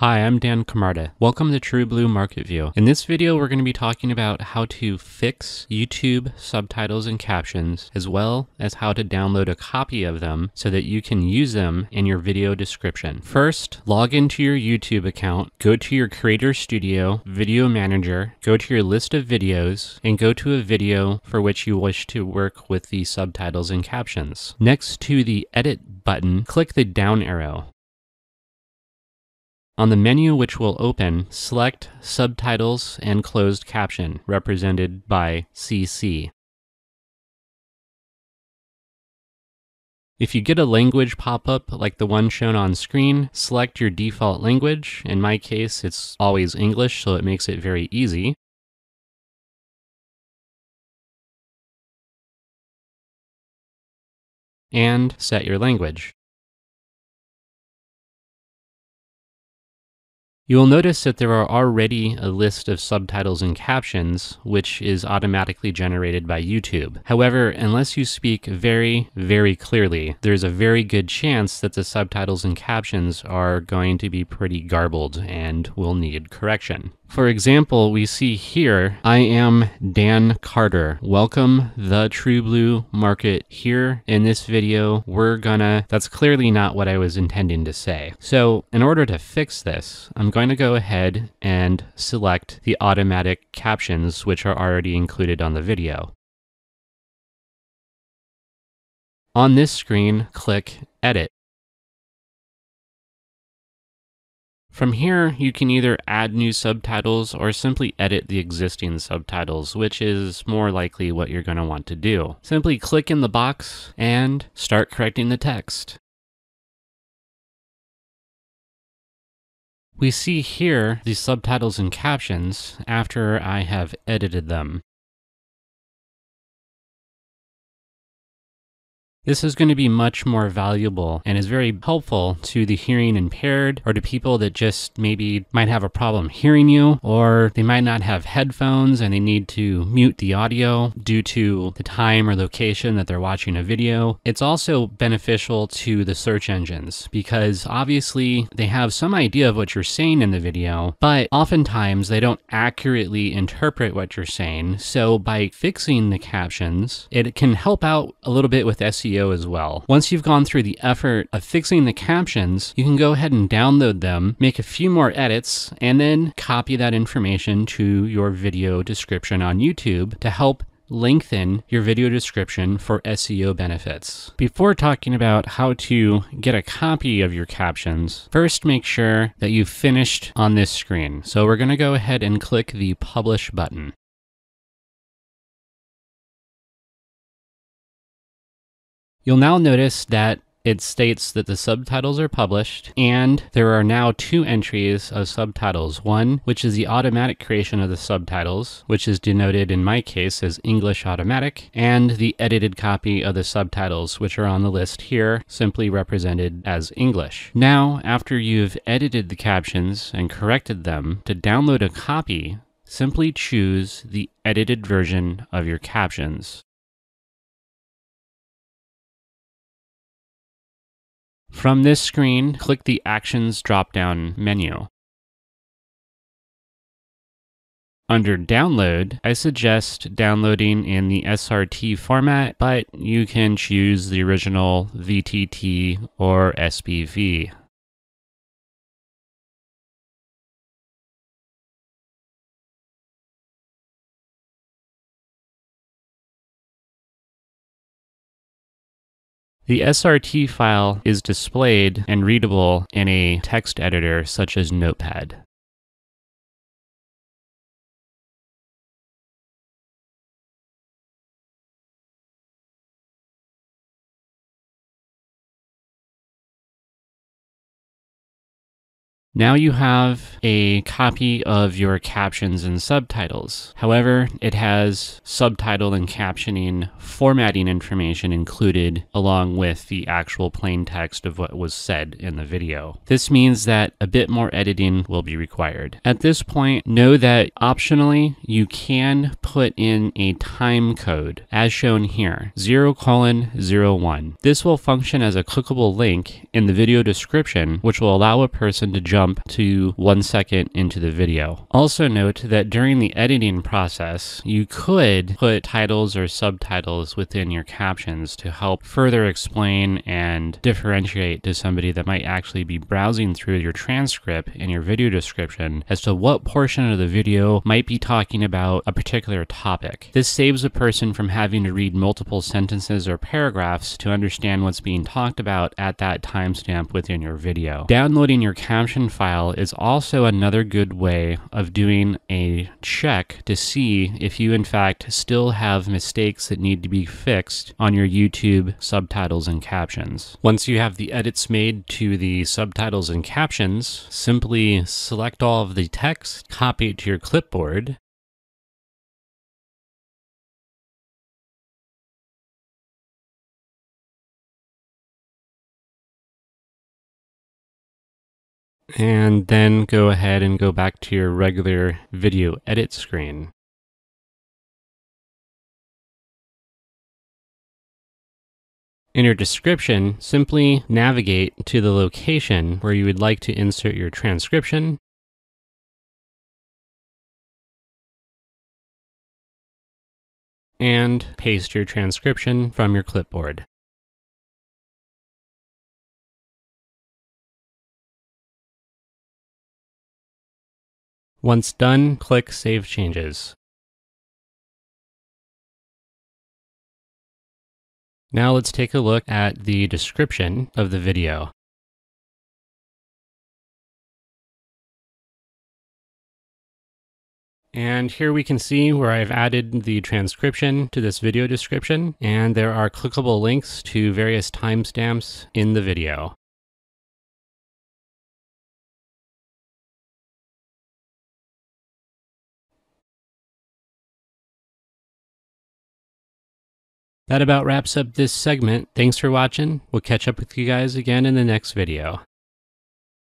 Hi, I'm Dan Camarda. Welcome to True Blue Market View. In this video, we're going to be talking about how to fix YouTube subtitles and captions, as well as how to download a copy of them so that you can use them in your video description. First, log into your YouTube account, go to your Creator Studio, Video Manager, go to your list of videos, and go to a video for which you wish to work with the subtitles and captions. Next to the Edit button, click the down arrow. On the menu which will open, select Subtitles and Closed Caption, represented by CC. If you get a language pop-up like the one shown on screen, select your default language. In my case, it's always English, so it makes it very easy. And set your language. You will notice that there are already a list of subtitles and captions, which is automatically generated by YouTube. However, unless you speak very, very clearly, there's a very good chance that the subtitles and captions are going to be pretty garbled and will need correction. For example, we see here, I am Dan Carter. Welcome the True Blue Market here. In this video, we're gonna, that's clearly not what I was intending to say. So in order to fix this, I'm going to go ahead and select the automatic captions, which are already included on the video. On this screen, click Edit. From here, you can either add new subtitles or simply edit the existing subtitles, which is more likely what you're going to want to do. Simply click in the box and start correcting the text. We see here the subtitles and captions after I have edited them. This is going to be much more valuable and is very helpful to the hearing impaired or to people that just maybe might have a problem hearing you or they might not have headphones and they need to mute the audio due to the time or location that they're watching a video. It's also beneficial to the search engines because obviously they have some idea of what you're saying in the video, but oftentimes they don't accurately interpret what you're saying. So by fixing the captions, it can help out a little bit with SEO video as well. Once you've gone through the effort of fixing the captions, you can go ahead and download them, make a few more edits, and then copy that information to your video description on YouTube to help lengthen your video description for SEO benefits. Before talking about how to get a copy of your captions, first make sure that you've finished on this screen. So we're going to go ahead and click the publish button. You'll now notice that it states that the subtitles are published, and there are now two entries of subtitles. One, which is the automatic creation of the subtitles, which is denoted in my case as English Automatic, and the edited copy of the subtitles, which are on the list here, simply represented as English. Now, after you've edited the captions and corrected them, to download a copy, simply choose the edited version of your captions. From this screen, click the Actions drop-down menu. Under download, I suggest downloading in the SRT format, but you can choose the original VTT or SBV. The SRT file is displayed and readable in a text editor such as Notepad. Now you have a copy of your captions and subtitles. However, it has subtitle and captioning formatting information included along with the actual plain text of what was said in the video. This means that a bit more editing will be required. At this point, know that optionally you can put in a time code as shown here, 0 colon 01. This will function as a clickable link in the video description which will allow a person to jump jump to one second into the video. Also note that during the editing process, you could put titles or subtitles within your captions to help further explain and differentiate to somebody that might actually be browsing through your transcript and your video description as to what portion of the video might be talking about a particular topic. This saves a person from having to read multiple sentences or paragraphs to understand what's being talked about at that timestamp within your video. Downloading your caption File is also another good way of doing a check to see if you in fact still have mistakes that need to be fixed on your YouTube subtitles and captions. Once you have the edits made to the subtitles and captions, simply select all of the text, copy it to your clipboard, and then go ahead and go back to your regular video edit screen. In your description, simply navigate to the location where you would like to insert your transcription. and paste your transcription from your clipboard. Once done, click Save Changes. Now let's take a look at the description of the video. And here we can see where I've added the transcription to this video description, and there are clickable links to various timestamps in the video. That about wraps up this segment. Thanks for watching. We'll catch up with you guys again in the next video.